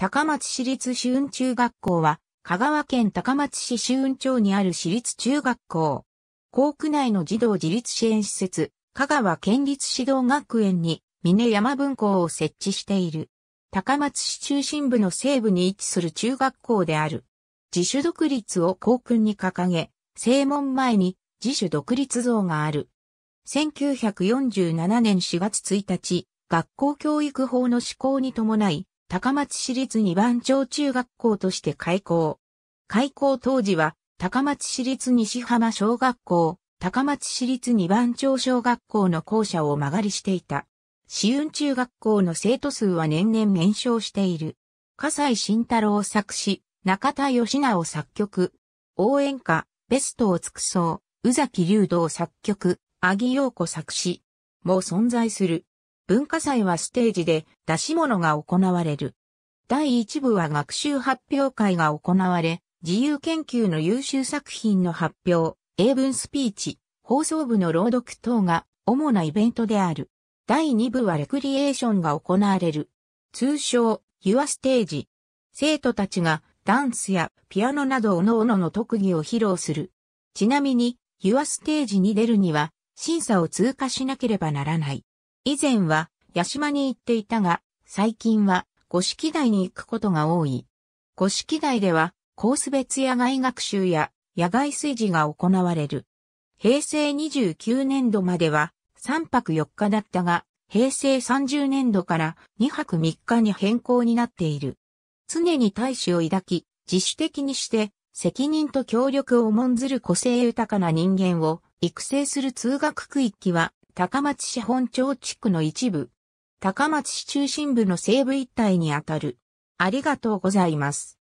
高松市立市運中学校は、香川県高松市市運町にある市立中学校。校区内の児童自立支援施設、香川県立指導学園に、峰山分校を設置している。高松市中心部の西部に位置する中学校である。自主独立を校訓に掲げ、正門前に自主独立像がある。1947年4月1日、学校教育法の施行に伴い、高松市立二番町中学校として開校。開校当時は、高松市立西浜小学校、高松市立二番町小学校の校舎を間借りしていた。市運中学校の生徒数は年々減少している。笠西慎太郎作詞、中田義直作曲、応援歌、ベストを尽くそう、宇崎竜道作曲、阿木陽子作詞、も存在する。文化祭はステージで出し物が行われる。第1部は学習発表会が行われ、自由研究の優秀作品の発表、英文スピーチ、放送部の朗読等が主なイベントである。第2部はレクリエーションが行われる。通称、ユアステージ。生徒たちがダンスやピアノなど各々の特技を披露する。ちなみに、ユアステージに出るには審査を通過しなければならない。以前は、八島に行っていたが、最近は、五色台に行くことが多い。五色台では、コース別野外学習や野外炊事が行われる。平成29年度までは3泊4日だったが、平成30年度から2泊3日に変更になっている。常に大使を抱き、自主的にして責任と協力を重んずる個性豊かな人間を育成する通学区域は高松市本町地区の一部、高松市中心部の西部一帯にあたる。ありがとうございます。